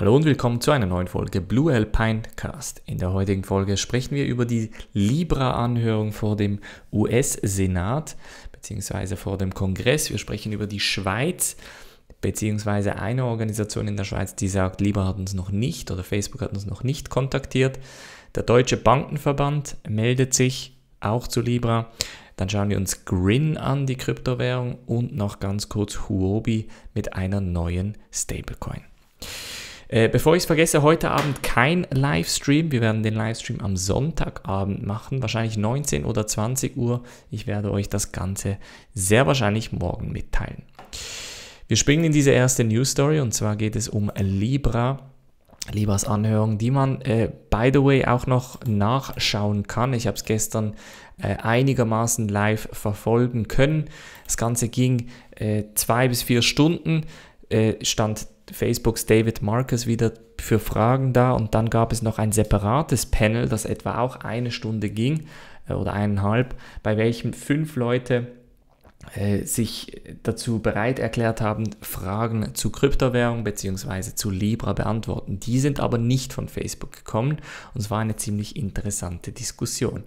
Hallo und willkommen zu einer neuen Folge Blue Alpine Cast. In der heutigen Folge sprechen wir über die Libra-Anhörung vor dem US-Senat bzw. vor dem Kongress. Wir sprechen über die Schweiz bzw. eine Organisation in der Schweiz, die sagt, Libra hat uns noch nicht oder Facebook hat uns noch nicht kontaktiert. Der Deutsche Bankenverband meldet sich auch zu Libra. Dann schauen wir uns Grin an, die Kryptowährung, und noch ganz kurz Huobi mit einer neuen Stablecoin. Äh, bevor ich es vergesse, heute Abend kein Livestream. Wir werden den Livestream am Sonntagabend machen, wahrscheinlich 19 oder 20 Uhr. Ich werde euch das Ganze sehr wahrscheinlich morgen mitteilen. Wir springen in diese erste News Story und zwar geht es um Libra. Libras Anhörung, die man, äh, by the way, auch noch nachschauen kann. Ich habe es gestern äh, einigermaßen live verfolgen können. Das Ganze ging äh, zwei bis vier Stunden. Äh, stand Facebooks David Marcus wieder für Fragen da und dann gab es noch ein separates Panel, das etwa auch eine Stunde ging äh, oder eineinhalb, bei welchem fünf Leute äh, sich dazu bereit erklärt haben, Fragen zu Kryptowährung bzw. zu Libra beantworten. Die sind aber nicht von Facebook gekommen und es war eine ziemlich interessante Diskussion.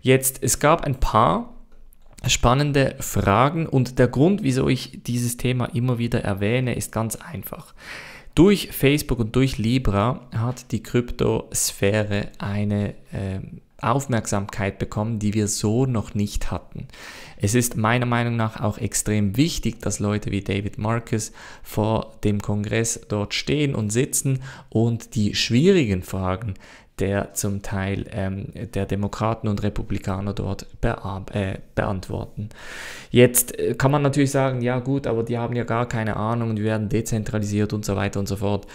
Jetzt, es gab ein paar spannende Fragen und der Grund, wieso ich dieses Thema immer wieder erwähne, ist ganz einfach. Durch Facebook und durch Libra hat die Kryptosphäre eine äh, Aufmerksamkeit bekommen, die wir so noch nicht hatten. Es ist meiner Meinung nach auch extrem wichtig, dass Leute wie David Marcus vor dem Kongress dort stehen und sitzen und die schwierigen Fragen, der zum Teil ähm, der Demokraten und Republikaner dort äh, beantworten. Jetzt äh, kann man natürlich sagen, ja gut, aber die haben ja gar keine Ahnung die werden dezentralisiert und so weiter und so fort.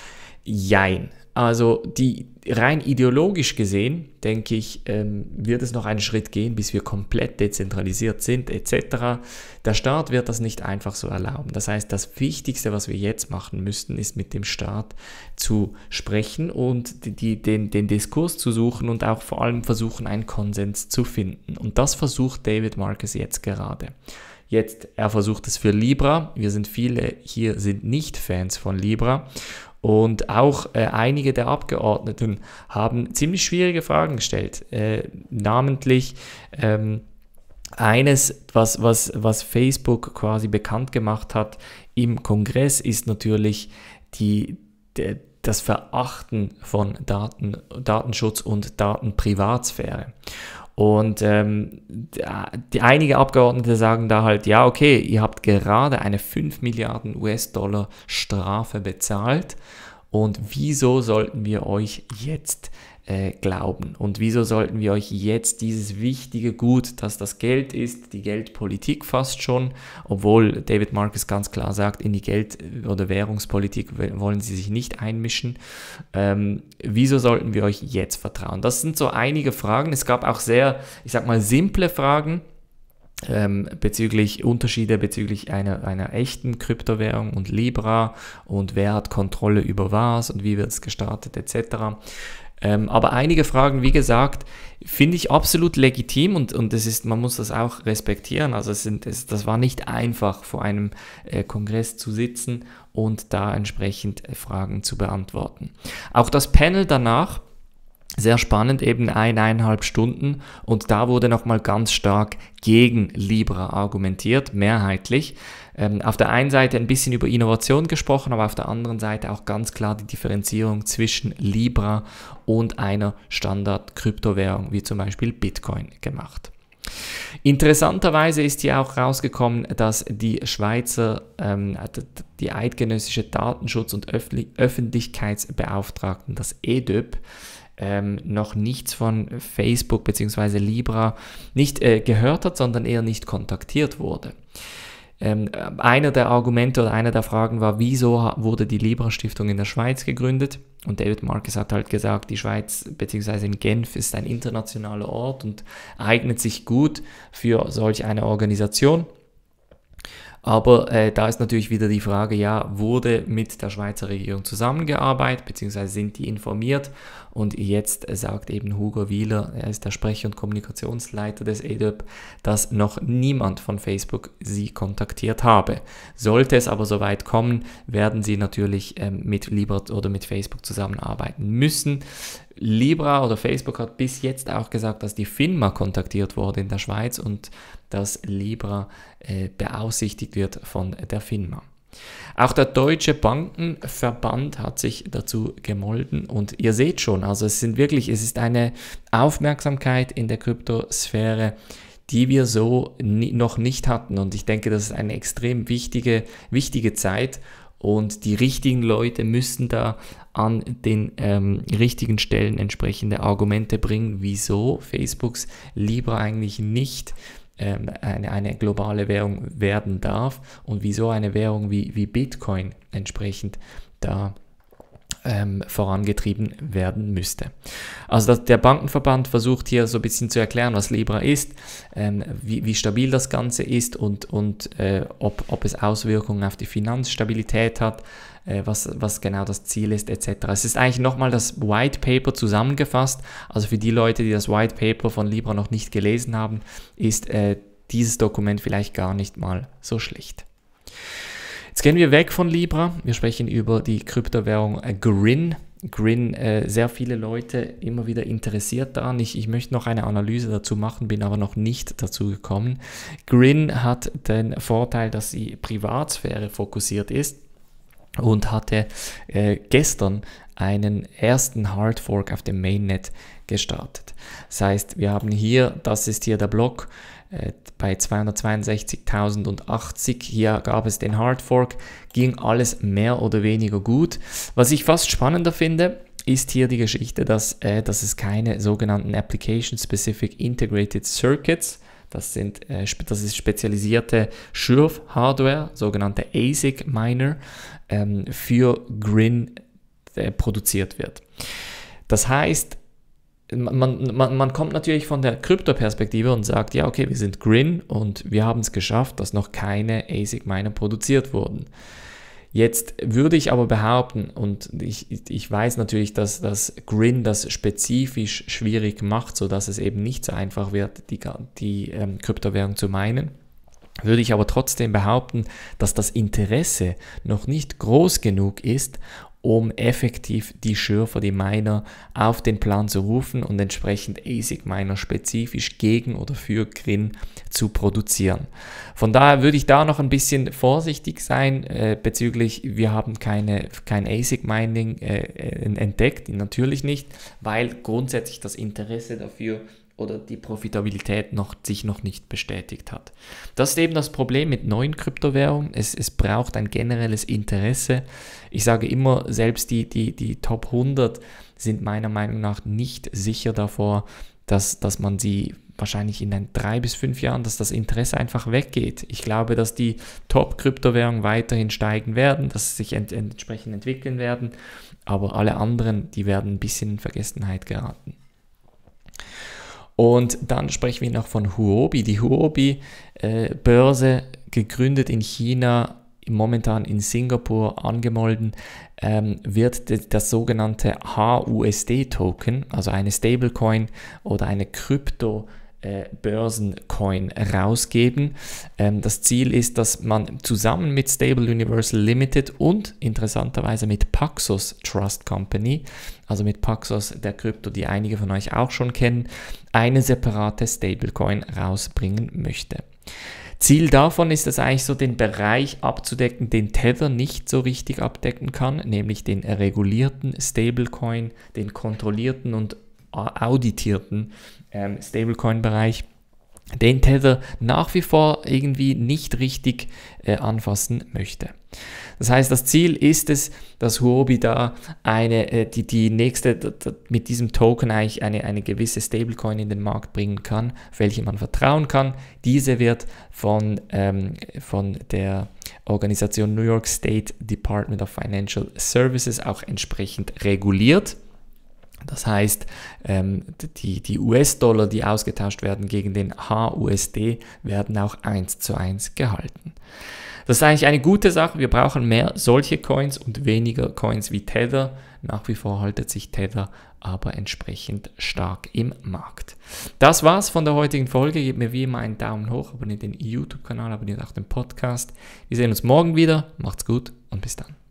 Jein. Also die rein ideologisch gesehen, denke ich, ähm, wird es noch einen Schritt gehen, bis wir komplett dezentralisiert sind etc. Der Staat wird das nicht einfach so erlauben. Das heißt, das Wichtigste, was wir jetzt machen müssten, ist mit dem Staat zu sprechen und die, die, den, den Diskurs zu suchen und auch vor allem versuchen, einen Konsens zu finden. Und das versucht David Marcus jetzt gerade. Jetzt, er versucht es für Libra. Wir sind viele hier, sind nicht Fans von Libra. Und auch äh, einige der Abgeordneten haben ziemlich schwierige Fragen gestellt, äh, namentlich ähm, eines, was, was, was Facebook quasi bekannt gemacht hat im Kongress, ist natürlich die, de, das Verachten von Daten, Datenschutz und Datenprivatsphäre. Und ähm, ah, die, einige Abgeordnete sagen da halt, ja, okay, ihr habt gerade eine 5 Milliarden US-Dollar Strafe bezahlt und wieso sollten wir euch jetzt äh, glauben. Und wieso sollten wir euch jetzt dieses wichtige Gut, dass das Geld ist, die Geldpolitik fast schon, obwohl David Marcus ganz klar sagt, in die Geld- oder Währungspolitik wollen sie sich nicht einmischen, ähm, wieso sollten wir euch jetzt vertrauen? Das sind so einige Fragen. Es gab auch sehr, ich sag mal, simple Fragen. Ähm, bezüglich Unterschiede bezüglich einer, einer echten Kryptowährung und Libra und wer hat Kontrolle über was und wie wird es gestartet etc. Ähm, aber einige Fragen, wie gesagt, finde ich absolut legitim und, und das ist, man muss das auch respektieren. Also es sind, es, das war nicht einfach, vor einem äh, Kongress zu sitzen und da entsprechend äh, Fragen zu beantworten. Auch das Panel danach sehr spannend, eben eineinhalb Stunden. Und da wurde nochmal ganz stark gegen Libra argumentiert, mehrheitlich. Ähm, auf der einen Seite ein bisschen über Innovation gesprochen, aber auf der anderen Seite auch ganz klar die Differenzierung zwischen Libra und einer Standard-Kryptowährung, wie zum Beispiel Bitcoin, gemacht. Interessanterweise ist hier auch rausgekommen, dass die Schweizer, ähm, die eidgenössische Datenschutz- und Öffentlich Öffentlichkeitsbeauftragten, das EDÖB, ähm, noch nichts von Facebook bzw. Libra nicht äh, gehört hat, sondern eher nicht kontaktiert wurde. Ähm, einer der Argumente oder einer der Fragen war, wieso wurde die Libra-Stiftung in der Schweiz gegründet? Und David Marcus hat halt gesagt, die Schweiz bzw. in Genf ist ein internationaler Ort und eignet sich gut für solch eine Organisation. Aber äh, da ist natürlich wieder die Frage, ja, wurde mit der Schweizer Regierung zusammengearbeitet, beziehungsweise sind die informiert? Und jetzt sagt eben Hugo Wieler, er ist der Sprecher und Kommunikationsleiter des EDÖP, dass noch niemand von Facebook sie kontaktiert habe. Sollte es aber soweit kommen, werden sie natürlich ähm, mit Liebert oder mit Facebook zusammenarbeiten müssen. Libra oder Facebook hat bis jetzt auch gesagt, dass die FINMA kontaktiert wurde in der Schweiz und dass Libra äh, beaufsichtigt wird von der FINMA. Auch der Deutsche Bankenverband hat sich dazu gemolden und ihr seht schon, also es sind wirklich, es ist eine Aufmerksamkeit in der Kryptosphäre, die wir so noch nicht hatten und ich denke, das ist eine extrem wichtige, wichtige Zeit und die richtigen Leute müssen da an den ähm, richtigen Stellen entsprechende Argumente bringen, wieso Facebooks lieber eigentlich nicht ähm, eine, eine globale Währung werden darf und wieso eine Währung wie, wie Bitcoin entsprechend da ähm, vorangetrieben werden müsste. Also das, der Bankenverband versucht hier so ein bisschen zu erklären, was Libra ist, ähm, wie, wie, stabil das Ganze ist und, und äh, ob, ob es Auswirkungen auf die Finanzstabilität hat, äh, was, was genau das Ziel ist etc. Es ist eigentlich nochmal das White Paper zusammengefasst. Also für die Leute, die das White Paper von Libra noch nicht gelesen haben, ist äh, dieses Dokument vielleicht gar nicht mal so schlecht. Jetzt gehen wir weg von Libra. Wir sprechen über die Kryptowährung äh, Grin. Grin äh, sehr viele Leute immer wieder interessiert daran. Ich, ich möchte noch eine Analyse dazu machen, bin aber noch nicht dazu gekommen. Grin hat den Vorteil, dass sie Privatsphäre fokussiert ist und hatte äh, gestern einen ersten Hardfork auf dem Mainnet gestartet. Das heißt, wir haben hier, das ist hier der Block äh, bei 262.080, hier gab es den Hardfork, ging alles mehr oder weniger gut. Was ich fast spannender finde, ist hier die Geschichte, dass, äh, dass es keine sogenannten Application-Specific Integrated Circuits das, sind, äh, das ist spezialisierte Schürf-Hardware, sogenannte ASIC-Miner, ähm, für Grin äh, produziert wird. Das heißt, man, man, man kommt natürlich von der Krypto-Perspektive und sagt, ja, okay, wir sind Grin und wir haben es geschafft, dass noch keine ASIC-Miner produziert wurden. Jetzt würde ich aber behaupten, und ich, ich weiß natürlich, dass das Grin das spezifisch schwierig macht, sodass es eben nicht so einfach wird, die, die ähm, Kryptowährung zu meinen, würde ich aber trotzdem behaupten, dass das Interesse noch nicht groß genug ist, um effektiv die Schürfer, die Miner auf den Plan zu rufen und entsprechend ASIC Miner spezifisch gegen oder für Grin zu produzieren. Von daher würde ich da noch ein bisschen vorsichtig sein äh, bezüglich, wir haben keine, kein ASIC Mining äh, äh, entdeckt, natürlich nicht, weil grundsätzlich das Interesse dafür oder die Profitabilität noch, sich noch nicht bestätigt hat. Das ist eben das Problem mit neuen Kryptowährungen. Es, es braucht ein generelles Interesse. Ich sage immer, selbst die, die, die Top 100 sind meiner Meinung nach nicht sicher davor, dass, dass man sie wahrscheinlich in den drei bis fünf Jahren, dass das Interesse einfach weggeht. Ich glaube, dass die Top-Kryptowährungen weiterhin steigen werden, dass sie sich ent entsprechend entwickeln werden, aber alle anderen, die werden ein bisschen in Vergessenheit geraten. Und dann sprechen wir noch von Huobi. Die Huobi-Börse, äh, gegründet in China, momentan in Singapur angemolden, ähm, wird das sogenannte HUSD-Token, also eine Stablecoin oder eine Krypto-Token, äh, Börsencoin rausgeben. Ähm, das Ziel ist, dass man zusammen mit Stable Universal Limited und interessanterweise mit Paxos Trust Company, also mit Paxos der Krypto, die einige von euch auch schon kennen, eine separate Stablecoin rausbringen möchte. Ziel davon ist es eigentlich so, den Bereich abzudecken, den Tether nicht so richtig abdecken kann, nämlich den regulierten Stablecoin, den kontrollierten und auditierten ähm, Stablecoin-Bereich den Tether nach wie vor irgendwie nicht richtig äh, anfassen möchte. Das heißt, das Ziel ist es, dass Huobi da eine, äh, die, die nächste, mit diesem Token eigentlich eine, eine gewisse Stablecoin in den Markt bringen kann, welche man vertrauen kann. Diese wird von, ähm, von der Organisation New York State Department of Financial Services auch entsprechend reguliert. Das heißt, ähm, die, die US-Dollar, die ausgetauscht werden gegen den HUSD, werden auch eins zu eins gehalten. Das ist eigentlich eine gute Sache. Wir brauchen mehr solche Coins und weniger Coins wie Tether. Nach wie vor haltet sich Tether aber entsprechend stark im Markt. Das war's von der heutigen Folge. Gebt mir wie immer einen Daumen hoch, abonniert den YouTube-Kanal, abonniert auch den Podcast. Wir sehen uns morgen wieder. Macht's gut und bis dann.